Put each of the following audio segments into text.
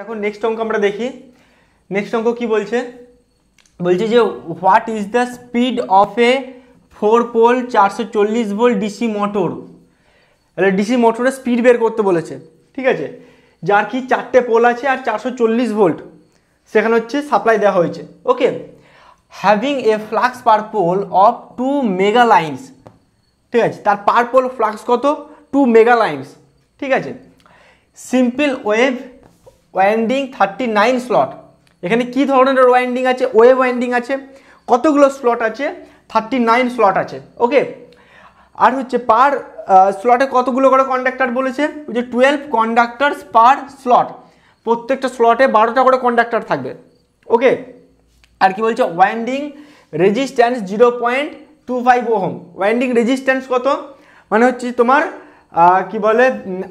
দেখো নেক্সট অঙ্ক আমরা দেখি নেক্সট অঙ্ক কি বলছে বলছে যে what is the speed of a four pole চারশো চল্লিশ ভোল্ট ডিসি মোটর তাহলে ডিসি মোটরের স্পিড বের করতে বলেছে ঠিক আছে যার কি চারটে পোল আছে আর চারশো চল্লিশ ভোল্ট সেখানে হচ্ছে সাপ্লাই দেওয়া হয়েছে okay having a flux per pole of two mega lines ঠিক আছে তার পার পোল ফ্লাক্স কত টু মেগা লাইন্স ঠিক আছে simple wave winding thirty nine slot এখানে কি ধরনের ওয়াইন্ডিং আছে ওয়েব ওয়াইন্ডিং আছে কতগুলো স্লট আছে থার্টি নাইন স্লট আছে ওকে আর হচ্ছে পার স্লটে কতগুলো করে কন্ডাক্টার বলেছে যে টুয়েলভ কন্ডাক্টার্স পার স্লট প্রত্যেকটা স্লটে বারোটা করে কন্ডাক্টার থাকবে ওকে আর কি বলছে winding resistance zero point two five ohm winding resistance কত মানে হচ্ছে তোমার কি বলে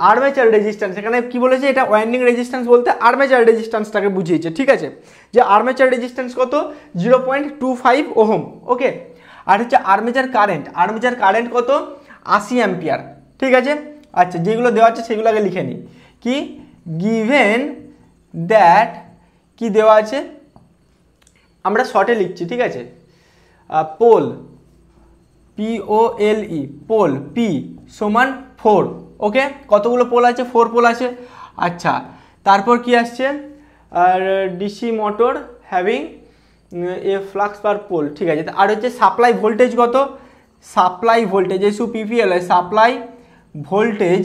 আর্মেচার রেজিস্ট্যান্স এখানে কি বলেছে এটা ওয়াইন্ডিং রেজিস্ট্যান্স বলতে আর্মেচার রেজিস্ট্যান্সটাকে বুঝিয়েছে ঠিক আছে যে আর্মেচার রেজিস্ট্যান্স কত zero point two five ohm okay আর হচ্ছে আর্মেচার কারেন্ট আর্মেচার কারেন্ট কত আশি অ্যাম্পিয়ার ঠিক আছে আচ্ছা যেগুলো দেওয়া আছে সেগুলো আগে লিখে নিই কি গিভেন দ্যাট কি দেওয়া আছে আমরা শর্টে লিখছি ঠিক আছে পোল পিওএলই পোল পি সমান ফোর ওকে কতগুলো পোল আছে ফোর পোল আছে আচ্ছা তারপর কি আসছে আর DC motor having a flux per pole ঠিক আছে আর হচ্ছে সাপ্লাই ভোল্টেজ কত supply voltage S U P P L supply voltage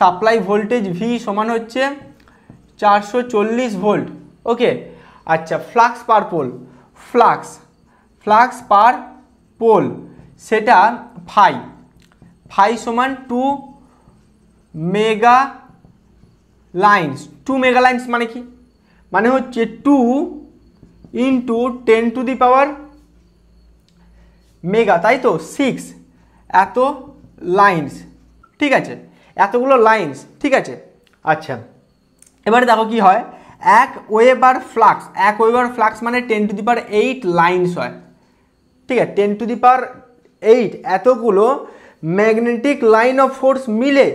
supply voltage V সমান হচ্ছে চারশো ভোল্ট ওকে আচ্ছা flux per pole flux flux per pole সেটা ফাই ফাই সমান two mega lines two mega lines মানে কি মানে হচ্ছে two into ten to the power mega তাই তো সিক্স এত লাইন্স ঠিক আছে এতগুলো লাইন্স ঠিক আছে আচ্ছা এবারে দেখো কি হয় এক ওয়েবার ফ্লাক্স এক ওয়েবার ফ্লাক্স মানে ten to the power eight lines হয় ঠিক আছে ten to the power eight এতগুলো ম্যাগনেটিক লাইন অফ ফোর্স মিলে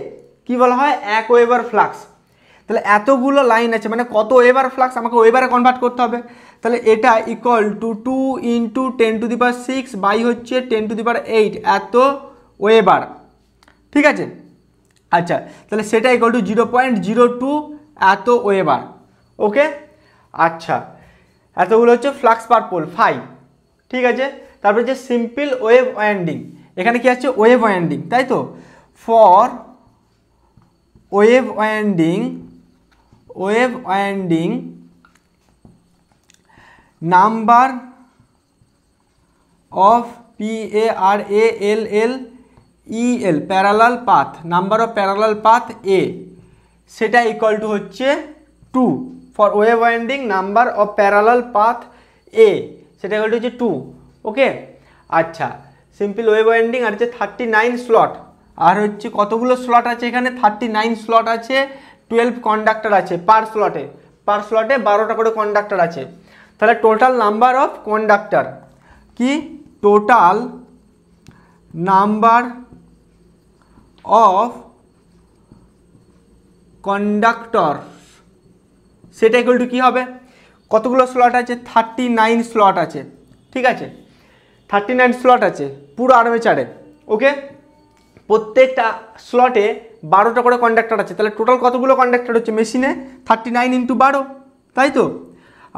কি বলা হয় এক ওয়েবার ফ্লাক্স তাহলে এতগুলো লাইন আছে মানে কত ওয়েবার ফ্লাক্স আমাকে ওয়েবারে কনভার্ট করতে হবে তাহলে এটা equal to two into ten to the power six by হচ্ছে ten to the power eight এত ওয়েবার ঠিক আছে আচ্ছা তাহলে সেটা equal to zero point zero two এত ওয়েবার ওকে আচ্ছা এতগুলো হচ্ছে ফ্লাক্স পার পোল ফাইভ ঠিক আছে তারপরে যে সিম্পল ওয়েব ওয়েন্ডিং এখানে কি আছে ওয়েভ ওয়েন্ডিং তাই তো for wave winding wave winding number of P A R A L L E L parallel path number of parallel path A সেটা ইকুয়াল টু হচ্ছে two for wave winding number of parallel path A সেটা equal to হচ্ছে two okay আচ্ছা simple wave winding আর হচ্ছে thirty nine slot আর হচ্ছে কতগুলো slot আছে এখানে থার্টি নাইন স্লট আছে টুয়েলভ কন্ডাক্টর আছে পার স্লটে পার স্লটে বারোটা করে কন্ডাক্টার আছে তাহলে টোটাল নাম্বার অফ কন্ডাক্টর কি টোটাল নাম্বার অফ কন্ডাক্টর সেটা ইকুয়াল টু কী হবে কতগুলো স্লট আছে থার্টি নাইন স্লট আছে ঠিক আছে থার্টি নাইন স্লট আছে পুরো আর্মেচারে ওকে প্রত্যেকটা স্লটে বারোটা করে কন্ডাক্টর আছে তাহলে টোটাল কতগুলো কন্ডাক্টর হচ্ছে মেশিনে থার্টি নাইন ইন্টু বারো তাই তো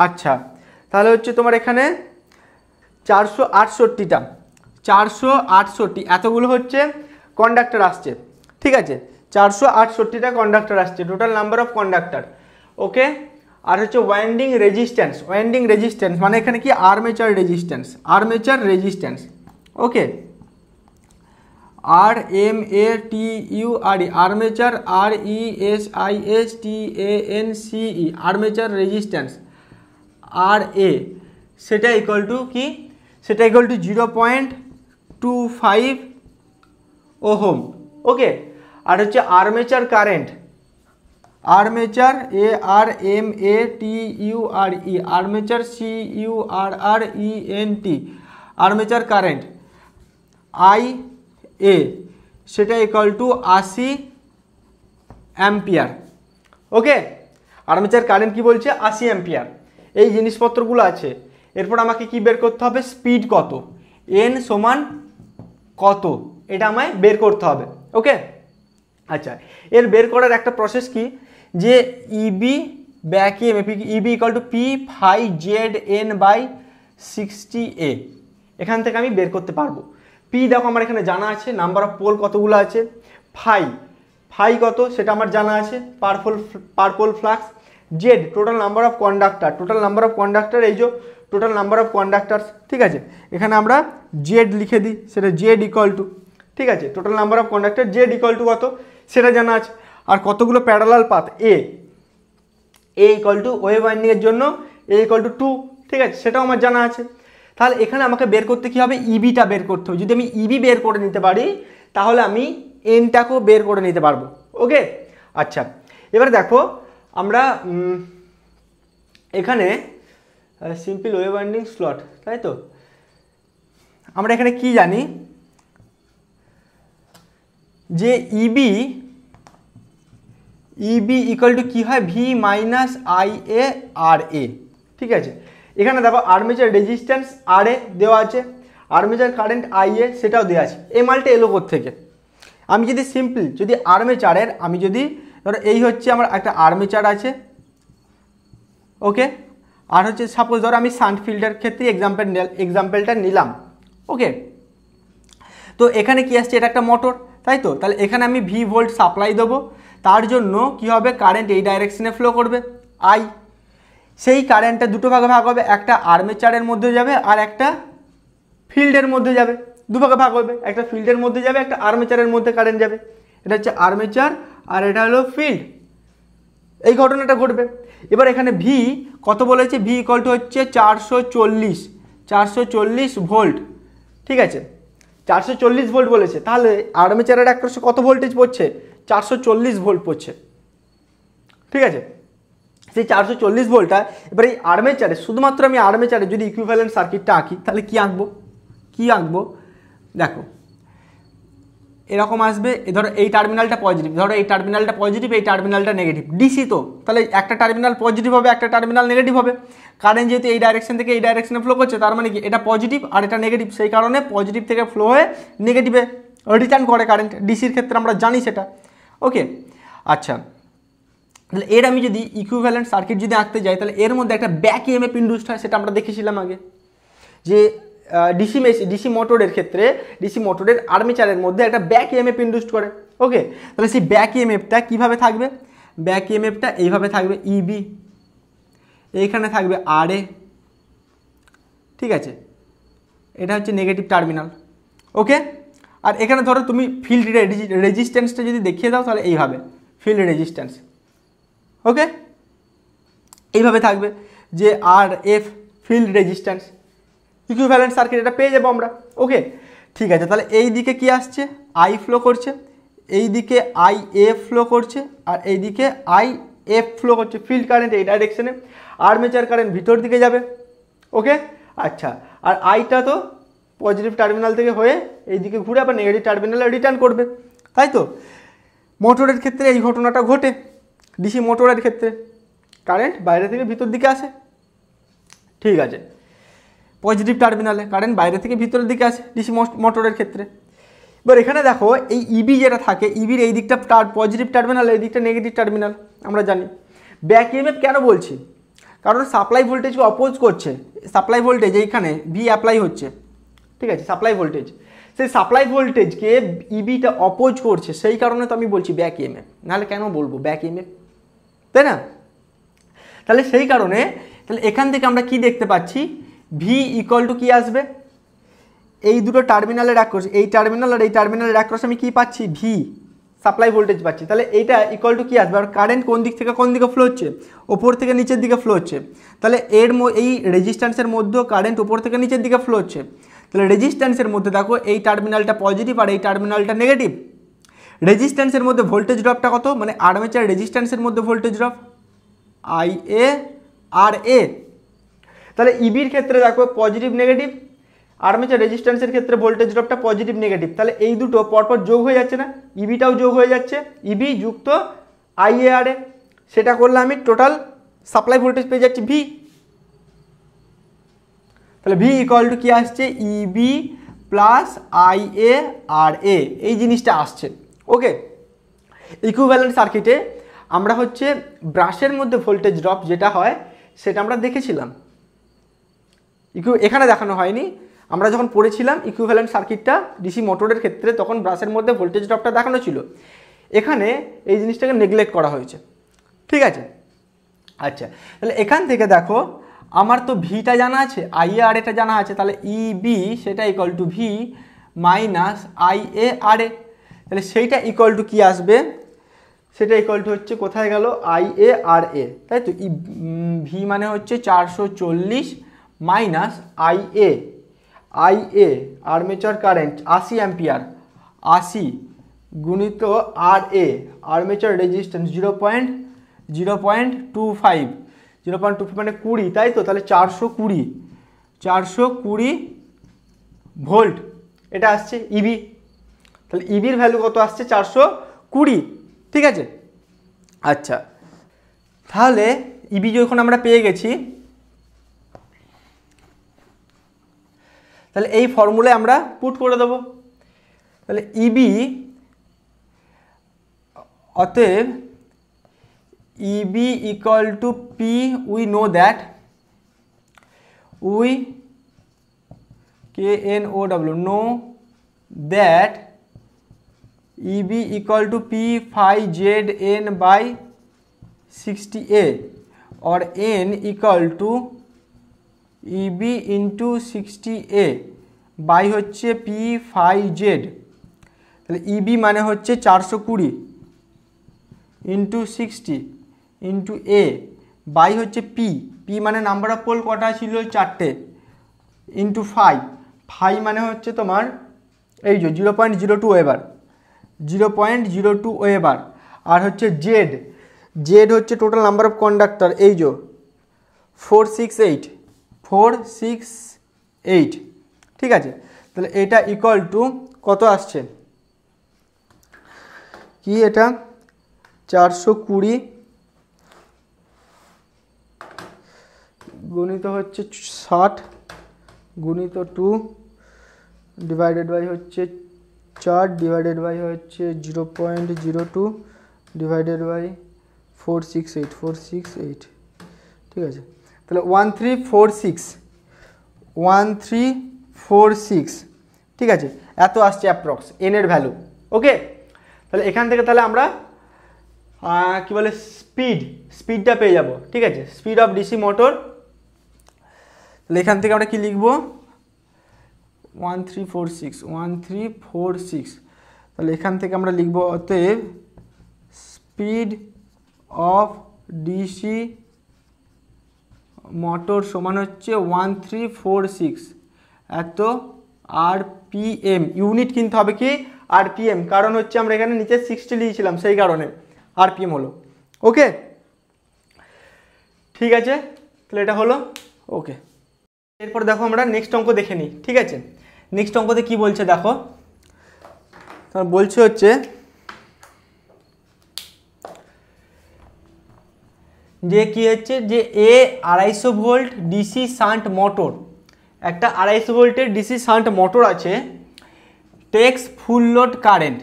আচ্ছা তাহলে হচ্ছে তোমার এখানে চারশো আটষট্টিটা চারশো আটষট্টি এতগুলো হচ্ছে কন্ডাক্টর আসছে ঠিক আছে চারশো আটষট্টিটা কন্ডাক্টর আসছে total number of conductor okay আর হচ্ছে ওয়াইন্ডিং রেজিস্ট্যান্স ওয়াইন্ডিং রেজিস্ট্যান্স মানে এখানে কি armature resistance armature resistance okay R M A T U R armature R E S I S T A N C E armature resistance R A सेटा equal to कि सेटा equal to zero point two five ohm okay और हे armature current armature A R M A T U R E armature C U R R E N T armature current I A সেটা equal to আশি ampere okay armature current কি বলছে আশি ampere এই জিনিসপত্রগুলো আছে এরপর আমাকে কি বের করতে হবে স্পিড কত এন সমান কত এটা আমায় বের করতে হবে ওকে আচ্ছা এর বের করার একটা প্রসেস কি যে E B back M E B equal to P phi Z N by sixty A এখান থেকে আমি বের করতে পারবো পি দেখো আমার এখানে জানা আছে নাম্বার অফ পোল কতগুলো আছে ফাই ফাই কত সেটা আমার জানা আছে per pole per pole flux Z total number of conductor total number of conductor এই যে টোটাল নাম্বার অফ কন্ডাক্টার্স ঠিক আছে এখানে আমরা জেড লিখে দিই সেটা জেড ইকুয়াল টু ঠিক আছে total number of conductor Z equal to কত সেটা জানা আছে আর কতগুলো parallel path A A equal to wave ওয়াইন্ডিংয়ের জন্য এ ইকুয়াল টু টু ঠিক আছে সেটাও আমার জানা আছে তাহলে এখানে আমাকে বের করতে কী হবে ইবিটা e বের করতে হবে যদি আমি ইবি e বের করে নিতে পারি তাহলে আমি এনটাকেও বের করে নিতে পারবো ওকে আচ্ছা এবার দেখো আমরা এখানে সিম্পল ওয়ে বাইন্ডিং স্লট তাই তো আমরা এখানে কি জানি যে ইবি ইবি ইকুয়াল টু কী হয় V minus I A R A ঠিক আছে এখানে দেখো আর্মেচার রেজিস্ট্যান্স আর এ দেওয়া আছে আর্মেচার কারেন্ট আই এ সেটাও দেওয়া আছে এই মালটা এলো থেকে আমি যদি সিম্পল যদি আর্মেচারের আমি যদি ধরো এই হচ্ছে আমার একটা আর্মেচার আছে ওকে আর হচ্ছে সাপোজ ধরো আমি সান্ট ফিল্ডের ক্ষেত্রে এক্সাম্পল এক্সাম্পলটা নিলাম ওকে তো এখানে কি আসছে এটা একটা মোটর তাই তো তাহলে এখানে আমি ভি ভোল্ট সাপ্লাই দেবো তার জন্য কি হবে কারেন্ট এই ডাইরেকশনে ফ্লো করবে আই সেই কারেন্টটা দুটো ভাগে ভাগ হবে একটা আর্মেচারের মধ্যে যাবে আর একটা ফিল্ডের মধ্যে যাবে দুভাগে ভাগ হবে একটা ফিল্ডের মধ্যে যাবে একটা আর্মেচারের মধ্যে কারেন্ট যাবে এটা হচ্ছে আর্মেচার আর এটা হলো ফিল্ড এই ঘটনাটা ঘটবে এবার এখানে ভি কত বলেছে ভি ইকল টু হচ্ছে চারশো চল্লিশ চারশো চল্লিশ ভোল্ট ঠিক আছে চারশো চল্লিশ ভোল্ট বলেছে তাহলে আর্মেচারের একটা কত ভোল্টেজ পড়ছে চারশো চল্লিশ ভোল্ট পড়ছে ঠিক আছে সেই চারশো চল্লিশ ভোল্টটা এবার এই আর্মেচারে শুধুমাত্র আমি আর্মেচারে যদি ইকুইভ্যালেন্ট সার্কিটটা আঁকি তাহলে কী আঁকবো কী আঁকবো দেখো এরকম আসবে ধরো এই টার্মিনালটা পজিটিভ ধরো এই টার্মিনালটা পজিটিভ এই টার্মিনালটা নেগেটিভ ডিসি তো তাহলে একটা টার্মিনাল পজিটিভ হবে একটা টার্মিনাল নেগেটিভ হবে কারেন্ট যেহেতু এই ডাইরেকশন থেকে এই ডাইরেকশনে ফ্লো করছে তার মানে কি এটা পজিটিভ আর এটা নেগেটিভ সেই কারণে পজিটিভ থেকে ফ্লো হয়ে নেগেটিভে রিটার্ন করে কারেন্ট ডিসির ক্ষেত্রে আমরা জানি সেটা ওকে আচ্ছা তাহলে এর আমি যদি ইকুইভ্যালেন্ট সার্কিট যদি আঁকতে যাই তাহলে এর মধ্যে একটা ব্যাক ইএমএফ ইন্ডুসড হয় সেটা আমরা দেখেছিলাম আগে যে ডিসি মেশিন ডিসি মোটরের ক্ষেত্রে ডিসি মোটরের আর্মিচারের মধ্যে একটা ব্যাক ইএমএফ ইন্ডুসড করে ওকে তাহলে সেই ব্যাক ইএমএফটা কীভাবে থাকবে ব্যাক ইএমএফটা এইভাবে থাকবে ইবি e এইখানে থাকবে আর ঠিক আছে এটা হচ্ছে নেগেটিভ টার্মিনাল ওকে আর এখানে ধরো তুমি ফিল্ড রেজিস্ট্যান্সটা যদি দেখিয়ে দাও তাহলে এইভাবে ফিল্ড রেজিস্ট্যান্স ওকে এইভাবে থাকবে যে R F field resistance equivalent circuit এটা পেয়ে যাবো আমরা ওকে ঠিক আছে তাহলে এই দিকে কি আসছে আই ফ্লো করছে এই দিকে আই এ ফ্লো করছে আর এই দিকে আই এফ ফ্লো করছে ফিল্ড কারেন্ট এই ডাইরেকশানে আর্মেচার কারেন্ট ভিতর দিকে যাবে ওকে আচ্ছা আর আইটা তো পজিটিভ টার্মিনাল থেকে হয়ে এইদিকে ঘুরে আবার নেগেটিভ টার্মিনালে রিটার্ন করবে তাই তো মোটরের ক্ষেত্রে এই ঘটনাটা ঘটে ডিসি মোটরের ক্ষেত্রে কারেন্ট বাইরে থেকে ভিতর দিকে আসে ঠিক আছে পজিটিভ টার্মিনালে কারেন্ট বাইরে থেকে ভিতরের দিকে আসে ডিসি মোটরের ক্ষেত্রে এবার এখানে দেখো এই ইবি e যেটা থাকে ইবির e এই দিকটা পজিটিভ টার্মিনাল এই দিকটা নেগেটিভ টার্মিনাল আমরা জানি ব্যাক ইএমএফ কেন বলছি কারণ সাপ্লাই ভোল্টেজকে অপোজ করছে সাপ্লাই ভোল্টেজ এইখানে ভি অ্যাপ্লাই হচ্ছে ঠিক আছে সাপ্লাই ভোল্টেজ সেই সাপ্লাই ভোল্টেজকে ইবিটা অপোজ করছে সেই কারণে তো আমি বলছি ব্যাক ইএমএফ নাহলে কেন বলবো ব্যাক ইএমএফ তাই না তাহলে সেই কারণে তাহলে এখান থেকে আমরা কি দেখতে পাচ্ছি ভি ইকুয়াল টু কী আসবে এই দুটো টার্মিনালের অ্যাক্রস এই টার্মিনাল আর এই টার্মিনালের অ্যাক্রস আমি কী পাচ্ছি ভি সাপ্লাই ভোল্টেজ পাচ্ছি তাহলে এইটা ইকুয়াল টু কী আসবে আর কারেন্ট কোন দিক থেকে কোন দিকে ফ্লো হচ্ছে ওপর থেকে নিচের দিকে ফ্লো হচ্ছে তাহলে এর এই রেজিস্ট্যান্সের মধ্যেও কারেন্ট ওপর থেকে নিচের দিকে ফ্লো হচ্ছে তাহলে রেজিস্ট্যান্সের মধ্যে দেখো এই টার্মিনালটা পজিটিভ আর এই টার্মিনালটা নেগেটিভ রেজিস্ট্যান্সের মধ্যে ভোল্টেজ ড্রপটা কত মানে আর্মেচার রেজিস্ট্যান্সের মধ্যে voltage drop I A R A তাহলে ইবির e ক্ষেত্রে দেখো পজিটিভ নেগেটিভ আর্মেচার রেজিস্ট্যান্সের ক্ষেত্রে ভোল্টেজ ড্রপটা পজিটিভ নেগেটিভ তাহলে এই দুটো পরপর যোগ হয়ে যাচ্ছে না ইবিটাও e যোগ হয়ে যাচ্ছে ইবি e যুক্ত আইএআরএ সেটা করলে আমি টোটাল সাপ্লাই ভোল্টেজ পেয়ে যাচ্ছি ভি তাহলে ভি ইকুয়াল টু কী আসছে ইবি প্লাস আই এ আর এ এই জিনিসটা আসছে ওকে ইকুইভ্যালেন্ট সার্কিটে আমরা হচ্ছে ব্রাশের মধ্যে ভোল্টেজ ড্রপ যেটা হয় সেটা আমরা দেখেছিলাম ইকু এখানে দেখানো হয়নি আমরা যখন পড়েছিলাম ইকুইভ্যালেন্ট সার্কিটটা ডিসি মোটরের ক্ষেত্রে তখন ব্রাশের মধ্যে ভোল্টেজ ড্রপটা দেখানো ছিল এখানে এই জিনিসটাকে নেগলেক্ট করা হয়েছে ঠিক আছে আচ্ছা তাহলে এখান থেকে দেখো আমার তো ভিটা জানা আছে আই এ আর এটা জানা আছে তাহলে ইবি e সেটা equal to V minus I A R A তাহলে সেইটা ইকুয়াল টু কী আসবে সেটা ইকুয়াল টু হচ্ছে কোথায় গেল আই এ আর এ তাই তো ভি মানে হচ্ছে চারশো চল্লিশ minus I A I A armature current আশি অ্যাম্পিয়ার আশি গুণিত R A armature resistance zero point zero point two five zero point two মানে কুড়ি তাই তো তাহলে চারশো কুড়ি চারশো কুড়ি ভোল্ট এটা আসছে ইভি e তাহলে ইবির e ভ্যালু কত আসছে চারশো কুড়ি ঠিক আছে আচ্ছা তাহলে ইবি e যখন আমরা পেয়ে গেছি তাহলে এই ফর্মুলায় আমরা পুট করে দেব তাহলে ইবি e অতএব E B equal to P we know that we K N O W know that E B equal to P five Z N by sixty A और N equal to E B into sixty A by হচ্ছে P phi Z তাহলে E B e মানে হচ্ছে চারশো কুড়ি into sixty into A by হচ্ছে P P মানে number of pole কটা ছিল চারটে ইন্টু ফাই ফাই মানে হচ্ছে তোমার এই জিরো পয়েন্ট জিরো টু এবার zero point zero two weber আর হচ্ছে জেড জেড হচ্ছে টোটাল নাম্বার অফ কন্ডাক্টর এই যে four six eight four six eight ঠিক আছে তাহলে এটা ইকুয়াল টু কত আসছে কি এটা চারশো কুড়ি গুণিত হচ্ছে ষাট গুণিত টু ডিভাইডেড বাই হচ্ছে চার ডিভাইডেড বাই হচ্ছে zero point zero two divided by four six eight four six eight ঠিক আছে তাহলে one three four six one three four six ঠিক আছে এত আসছে অ্যাপ্রক্স এনের ভ্যালু ওকে তাহলে এখান থেকে তাহলে আমরা কি বলে স্পিড স্পিডটা পেয়ে যাব ঠিক আছে স্পিড অফ ডিসি মোটর তাহলে এখান থেকে আমরা কী লিখবো one three four six one three four six তাহলে এখান থেকে আমরা লিখব অতএব স্পিড অফ ডিসি মোটর সমান হচ্ছে ওয়ান থ্রি ফোর সিক্স এত আর পিএম ইউনিট কিনতে হবে কি আর আরপিএম কারণ হচ্ছে আমরা এখানে নিচে সিক্সটি লিখেছিলাম সেই কারণে আর আরপিএম হলো ওকে ঠিক আছে তাহলে এটা হলো ওকে এরপর দেখো আমরা নেক্সট অঙ্ক দেখে নিই ঠিক আছে নেক্সট অঙ্কতে কি বলছে দেখো বলছে হচ্ছে যে কি হচ্ছে যে এ আড়াইশো ভোল্ট ডিসি সান্ট মোটর একটা আড়াইশো ভোল্টের ডিসি সান্ট মোটর আছে টেক্স ফুল লোড কারেন্ট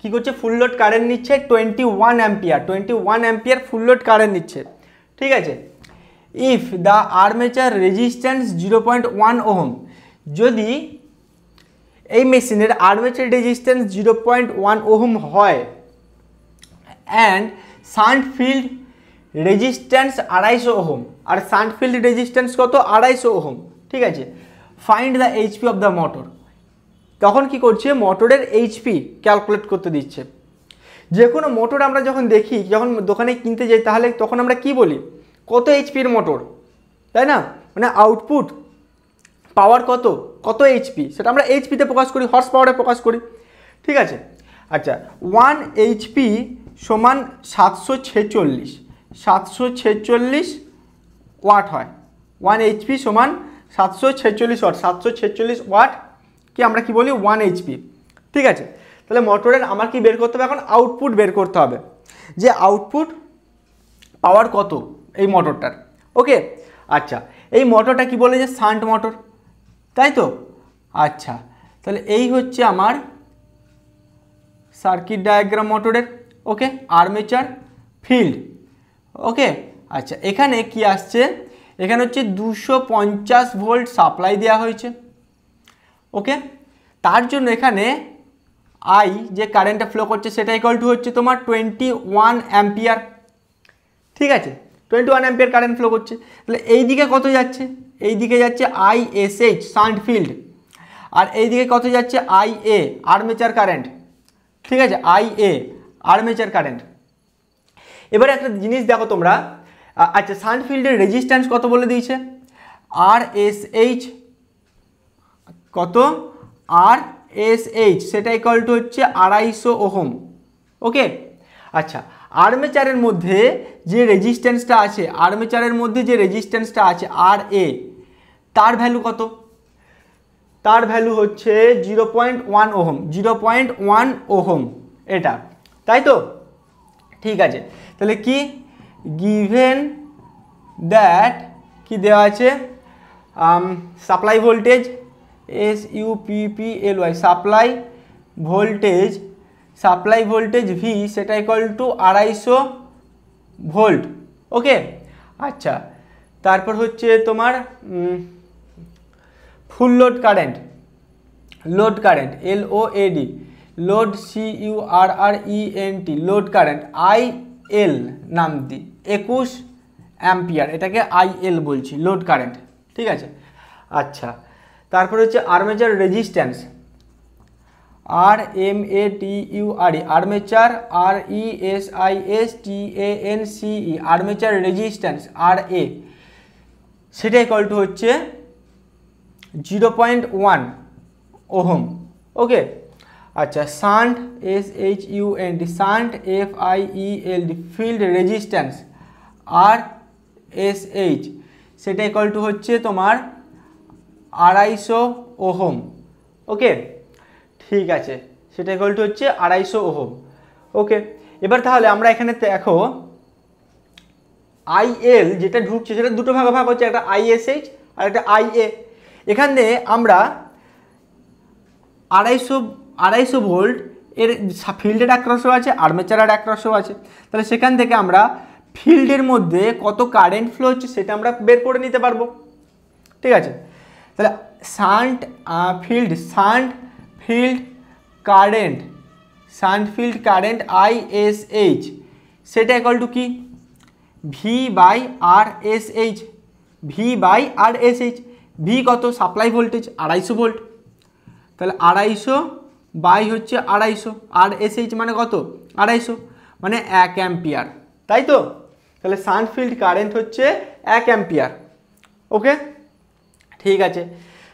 কী করছে ফুল লোড কারেন্ট নিচ্ছে twenty one ampere twenty one ampere full load current নিচ্ছে ঠিক আছে if the armature resistance zero point one ohm যদি এই মেশিনের armature resistance zero point one ohm হয় অ্যান্ড সান্ট ফিল্ড রেজিস্ট্যান্স আড়াইশো ওহম আর সান্ট ফিল্ড রেজিস্ট্যান্স কত আড়াইশো ওহম ঠিক আছে find the HP of the motor তখন কি করছে মোটরের এইচপি ক্যালকুলেট করতে দিচ্ছে যে কোনো মোটর আমরা যখন দেখি যখন দোকানে কিনতে যাই তাহলে তখন আমরা কি বলি কত এইচপির মোটর তাই না মানে আউটপুট পাওয়ার কত কত এইচপি সেটা আমরা এইচপিতে প্রকাশ করি হর্স পাওয়ারে প্রকাশ করি ঠিক আছে আচ্ছা ওয়ান এইচপি সমান সাতশো ছেচল্লিশ সাতশো ছেচল্লিশ ওয়াট হয় ওয়ান এইচপি সমান সাতশো ছেচল্লিশ ওয়াট সাতশো ছেচল্লিশ ওয়াট কি আমরা কি বলি ওয়ান এইচপি ঠিক আছে তাহলে মোটরের আমার কি বের করতে হবে এখন আউটপুট বের করতে হবে যে আউটপুট পাওয়ার কত এই মোটরটার ওকে আচ্ছা এই মোটরটা কি বলে যে সান্ট মোটর তাই তো আচ্ছা তাহলে এই হচ্ছে আমার সার্কিট ডায়াগ্রাম মোটরের ওকে আর্মেচার ফিল্ড ওকে আচ্ছা এখানে কি আসছে এখানে হচ্ছে দুশো ভোল্ট সাপ্লাই দেওয়া হয়েছে ওকে তার জন্য এখানে আই যে কারেন্টটা ফ্লো করছে সেটা ইকল টু হচ্ছে তোমার টোয়েন্টি ওয়ান অ্যাম্পিয়ার ঠিক আছে twenty one ampere current flow করছে তাহলে এই দিকে কত যাচ্ছে এই দিকে যাচ্ছে আইএসএইচ সান্ট ফিল্ড আর এই দিকে কত যাচ্ছে আই এ আর্মেচার কারেন্ট ঠিক আছে আই এ আর্মেচার কারেন্ট এবারে একটা জিনিস দেখো তোমরা আচ্ছা সান্ট ফিল্ডের রেজিস্ট্যান্স কত বলে দিয়েছে আর এস এইচ কত আর এস এইচ সেটা ইকাল টু হচ্ছে আড়াইশো ওহম ওকে আচ্ছা আর্মেচারের মধ্যে যে রেজিস্ট্যান্সটা আছে আর্মেচারের মধ্যে যে রেজিস্ট্যান্সটা আছে আর এ তার ভ্যালু কত তার ভ্যালু হচ্ছে zero point one ohm zero point one ohm এটা তাই তো ঠিক আছে তাহলে কি গিভেন দ্যাট কি দেওয়া আছে supply voltage S U P P L Y supply voltage supply voltage V সেটা ইকুয়াল টু আড়াইশো ভোল্ট ওকে আচ্ছা তারপর হচ্ছে তোমার full load current load current L O A D load C U R R E N T load current I L নাম দি একুশ ampere এটাকে আই এল বলছি লোড কারেন্ট ঠিক আছে আচ্ছা তারপর হচ্ছে armature resistance R M A T U R E armature R E S I S T A N C E armature resistance R A সেটা ইকুয়াল টু হচ্ছে zero point one ohm okay আচ্ছা shunt S H U N D shunt F I E L D field resistance R S H সেটা equal to হচ্ছে তোমার আড়াইশো ohm ওকে ঠিক আছে সেটা ইকুয়াল টু হচ্ছে আড়াইশো ওহম ওকে এবার তাহলে আমরা এখানে দেখো আইএল যেটা ঢুকছে সেটা দুটো ভাগে ভাগ হচ্ছে একটা আইএসএইচ আর একটা আইএ এখানে আমরা আড়াইশো আড়াইশো ভোল্ট এর ফিল্ডের একরশো আছে আর্মেচারের একরশো আছে তাহলে সেখান থেকে আমরা ফিল্ডের মধ্যে কত কারেন্ট ফ্লো হচ্ছে সেটা আমরা বের করে নিতে পারবো ঠিক আছে তাহলে shunt field shunt field current shunt field current I S H সেটা ইকাল টু কি V by R S H V by R S H V কত সাপ্লাই ভোল্টেজ আড়াইশো ভোল্ট তাহলে আড়াইশো বাই হচ্ছে আড়াইশো আর এস এইচ মানে কত আড়াইশো মানে এক অ্যাম্পিয়ার তাই তো তাহলে সানফিল্ড কারেন্ট হচ্ছে এক অ্যাম্পিয়ার ওকে ঠিক আছে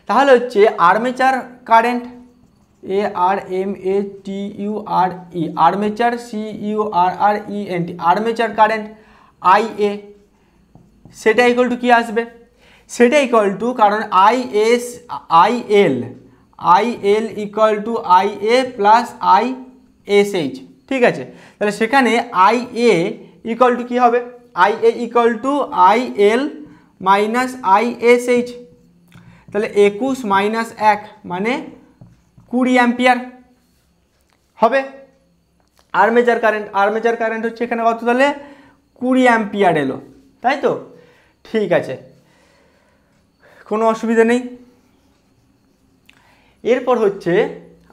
তাহলে হচ্ছে armature current A R M A T U R E armature C U R R E N T armature current I A সেটা ইকুয়াল টু কী আসবে সেটা ইকুয়াল টু কারণ I S I L I L equal to I A plus I S H ঠিক আছে তাহলে সেখানে I A equal to কী হবে I A equal to I L minus I S H তাহলে একুশ মাইনাস এক মানে কুড়ি অ্যাম্পিয়ার হবে আর্মেচার কারেন্ট আর্মেচার কারেন্ট হচ্ছে এখানে কত তাহলে কুড়ি অ্যাম্পিয়ার এলো তাই তো ঠিক আছে কোনো অসুবিধা নেই এরপর হচ্ছে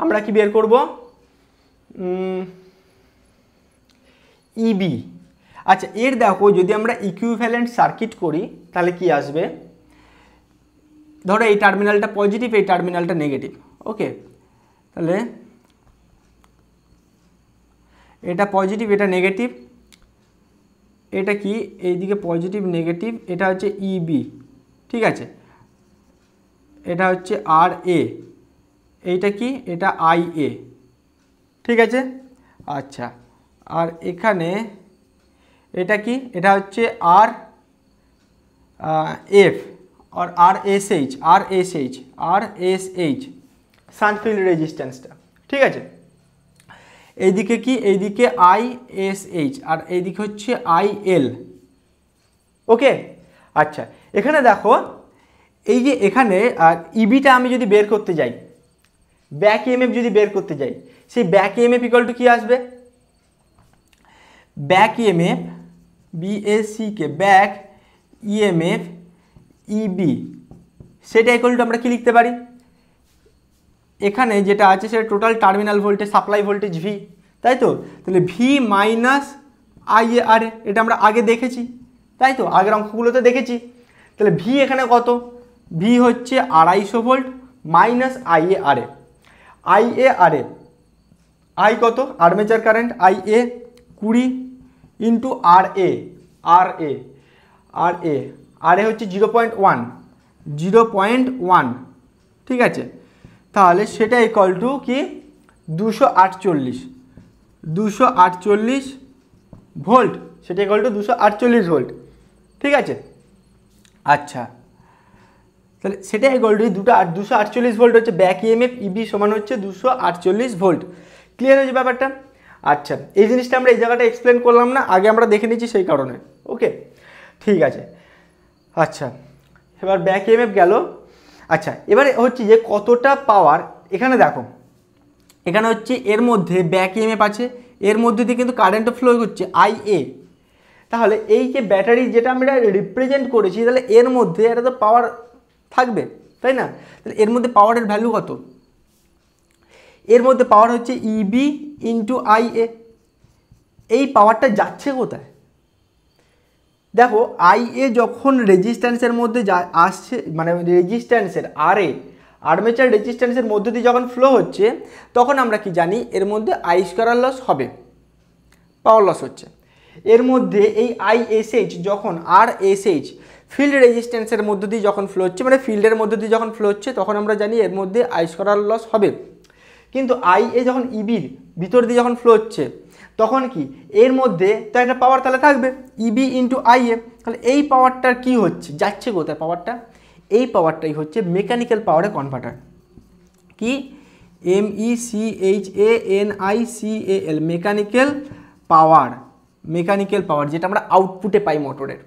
আমরা কি বের করব ইবি e আচ্ছা এর দেখো যদি আমরা ইকুইভ্যালেন্ট সার্কিট করি তাহলে কি আসবে ধরো এই টার্মিনালটা পজিটিভ এই টার্মিনালটা নেগেটিভ ওকে তাহলে এটা পজিটিভ এটা নেগেটিভ এটা কি এইদিকে পজিটিভ নেগেটিভ এটা হচ্ছে ইবি e ঠিক আছে এটা হচ্ছে আর এ এইটা কি এটা আই এ ঠিক আছে আচ্ছা আর এখানে এটা কি এটা হচ্ছে R F R R S H R S H R S H shunt field রেজিস্ট্যান্সটা ঠিক আছে এইদিকে কি এইদিকে আই এস এইচ আর এইদিকে হচ্ছে আই এল ওকে আচ্ছা এখানে দেখো এই যে এখানে আর ইবিটা e আমি যদি বের করতে যাই ব্যাক ইএমএফ e যদি বের করতে যাই সেই ব্যাক ইএমএফ ইকাল টু কী আসবে ব্যাক ইএমএফ বিএসিকে ব্যাক ইএমএফ ইবি সেটা ইকুয়াল টু আমরা কী লিখতে পারি এখানে যেটা আছে সেটা total terminal voltage supply voltage V তাই তো তাহলে ভি মাইনাস আই আর এটা আমরা আগে দেখেছি তাই তো আগের অঙ্কগুলোতে দেখেছি তাহলে ভি এখানে কত ভি হচ্ছে আড়াইশো volt minus I A R A I A R A I কত আর্মেচার কারেন্ট আই এ কুড়ি into R A R A R A R A হচ্ছে zero point one zero point one ঠিক আছে তাহলে সেটা equal to কি দুশো আটচল্লিশ দুশো আটচল্লিশ ভোল্ট সেটা ইকল টু দুশো আটচল্লিশ ভোল্ট ঠিক আছে আচ্ছা তাহলে সেটাই ইকল দুটো আট দুশো আটচল্লিশ ভোল্ট হচ্ছে ব্যাক ইএমএফ ইবি সমান হচ্ছে দুশো আটচল্লিশ ভোল্ট ক্লিয়ার হয়েছে ব্যাপারটা আচ্ছা এই জিনিসটা আমরা এই জায়গাটা এক্সপ্লেন করলাম না আগে আমরা দেখে নিচ্ছি সেই কারণে ওকে ঠিক আছে আচ্ছা এবার ব্যাক এমএফ গেল আচ্ছা এবারে হচ্ছে যে কতটা পাওয়ার এখানে দেখো এখানে হচ্ছে এর মধ্যে ব্যাক ইএমএফ আছে এর মধ্যে দিয়ে কিন্তু কারেন্টও ফ্লো হচ্ছে আই এ তাহলে এই যে ব্যাটারি যেটা আমরা রিপ্রেজেন্ট করেছি তাহলে এর মধ্যে এটা তো পাওয়ার থাকবে তাই না তাহলে এর মধ্যে পাওয়ারের ভ্যালু কত এর মধ্যে পাওয়ার হচ্ছে ইবি ইন্টু আই এ এই পাওয়ারটা যাচ্ছে কোথায় দেখো আই এ যখন রেজিস্ট্যান্সের মধ্যে যা আসছে মানে রেজিস্ট্যান্সের আর এ আর্মেচার রেজিস্ট্যান্সের মধ্য দিয়ে যখন ফ্লো হচ্ছে তখন আমরা কি জানি এর মধ্যে আই স্কোয়ার লস হবে পাওয়ার লস হচ্ছে এর মধ্যে এই আই যখন আর এসএইচ ফিল্ড রেজিস্ট্যান্সের মধ্যে দিয়ে যখন ফ্লো হচ্ছে মানে ফিল্ডের মধ্য দিয়ে যখন ফ্লো হচ্ছে তখন আমরা জানি এর মধ্যে আই স্কোয়ার লস হবে কিন্তু আই এ যখন ইবির e ভিতর দিয়ে যখন ফ্লো হচ্ছে তখন কি এর মধ্যে তো একটা পাওয়ার তাহলে থাকবে ইবি ইন্টু আইএ তাহলে এই পাওয়ারটার কি হচ্ছে যাচ্ছে কোথায় পাওয়ারটা এই পাওয়ারটাই হচ্ছে মেকানিক্যাল পাওয়ারে কনভার্টার কি M E C H A N I C A L mechanical power mechanical power যেটা আমরা আউটপুটে পাই মোটরের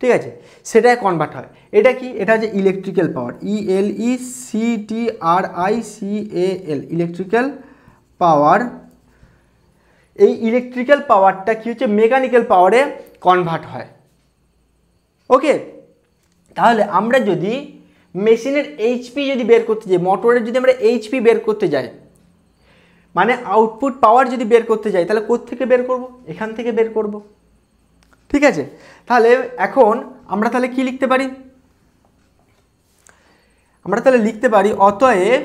ঠিক আছে সেটাই কনভার্ট হয় এটা কি এটা হচ্ছে electrical power E L E C T R I C A L electrical power এই ইলেকট্রিক্যাল পাওয়ারটা কী হচ্ছে মেকানিক্যাল পাওয়ারে কনভার্ট হয় ওকে তাহলে আমরা যদি মেশিনের এইচপি যদি বের করতে যাই মোটরের যদি আমরা এইচপি বের করতে যাই মানে আউটপুট পাওয়ার যদি বের করতে যাই তাহলে থেকে বের করব এখান থেকে বের করব ঠিক আছে তাহলে এখন আমরা তাহলে কি লিখতে পারি আমরা তাহলে লিখতে পারি অতএব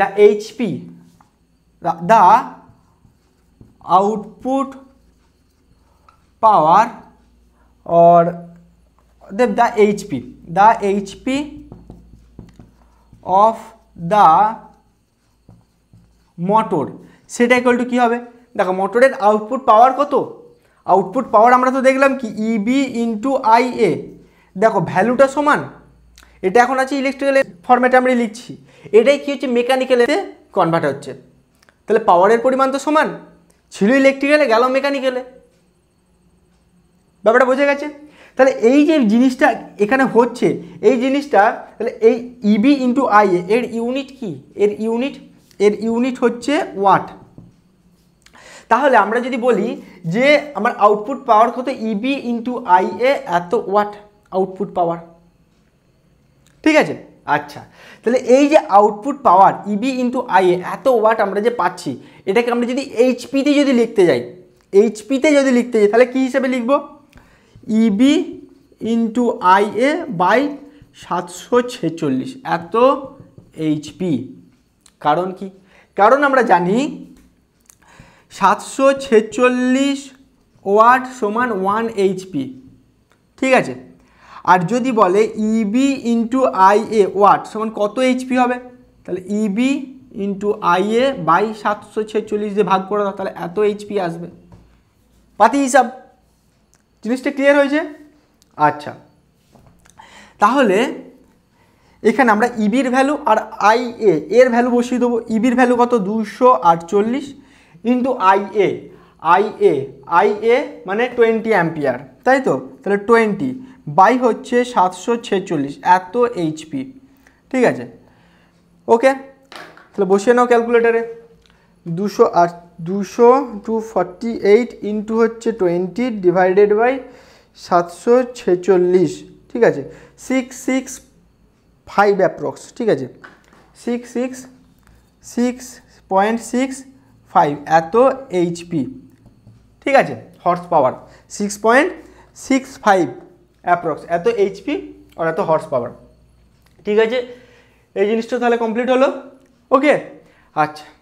the HP the output power or the, the HP the HP of the motor সেটা ইকুয়াল টু কী হবে দেখো মোটরের আউটপুট পাওয়ার কত আউটপুট পাওয়ার আমরা তো দেখলাম কি ইবি ইন্টু আই এ দেখো ভ্যালুটা সমান এটা এখন আছে ইলেকট্রিক্যাল ফর্ম্যাটে আমরা লিখছি এটাই কী হচ্ছে মেকানিক্যালেতে কনভার্ট হচ্ছে তাহলে পাওয়ারের পরিমাণ তো সমান ছিল ইলেকট্রিক্যালে গেল মেকানিক্যালে ব্যাপারটা বোঝা গেছে তাহলে এই যে জিনিসটা এখানে হচ্ছে এই জিনিসটা তাহলে এই ইবি ইন্টু আই এর ইউনিট কি এর ইউনিট এর ইউনিট হচ্ছে ওয়াট তাহলে আমরা যদি বলি যে আমার আউটপুট পাওয়ার কত ইবি ইন্টু আই এ এত ওয়াট আউটপুট পাওয়ার ঠিক আছে আচ্ছা তাহলে এই যে output power EB into IA এত ওয়াট আমরা যে পাচ্ছি এটাকে আমরা যদি এইচপিতে যদি লিখতে যাই এইচপিতে যদি লিখতে যাই তাহলে কী হিসেবে লিখব ইবি ইন্টু আইএ বাই সাতশো ছেচল্লিশ এত এইচপি কারণ কি কারণ আমরা জানি সাতশো ছেচল্লিশ ওয়াট সমান ওয়ান এইচপি ঠিক আছে আর যদি বলে EB into I A watt সমান কত এইচপি হবে তাহলে EB into I A by সাতশো ছেচল্লিশ দিয়ে ভাগ করে দাও তাহলে এত এইচপি আসবে পাতি হিসাব জিনিসটা ক্লিয়ার হয়েছে আচ্ছা তাহলে এখানে আমরা ইবির e ভ্যালু আর আই এ এর ভ্যালু বসিয়ে দেবো ইবির e ভ্যালু কত দুশো আটচল্লিশ into I A I A I A মানে টোয়েন্টি অ্যাম্পিয়ার তাই তো তাহলে টোয়েন্টি বাই হচ্ছে সাতশো ছেচল্লিশ এত এইচপি ঠিক আছে ওকে তাহলে বসিয়ে নাও ক্যালকুলেটারে দুশো আট দুশো টু ফর্টি এইট ইন্টু হচ্ছে টোয়েন্টি ডিভাইডেড বাই সাতশো ছেচল্লিশ ঠিক আছে সিক্স সিক্স ফাইভ অ্যাপ্রক্স ঠিক আছে six six six point six five এত এইচপি ঠিক আছে horse power six point six five approx এত এইচপি আর এত হর্স পাওয়ার ঠিক আছে এই জিনিসটা তাহলে কমপ্লিট হলো ওকে আচ্ছা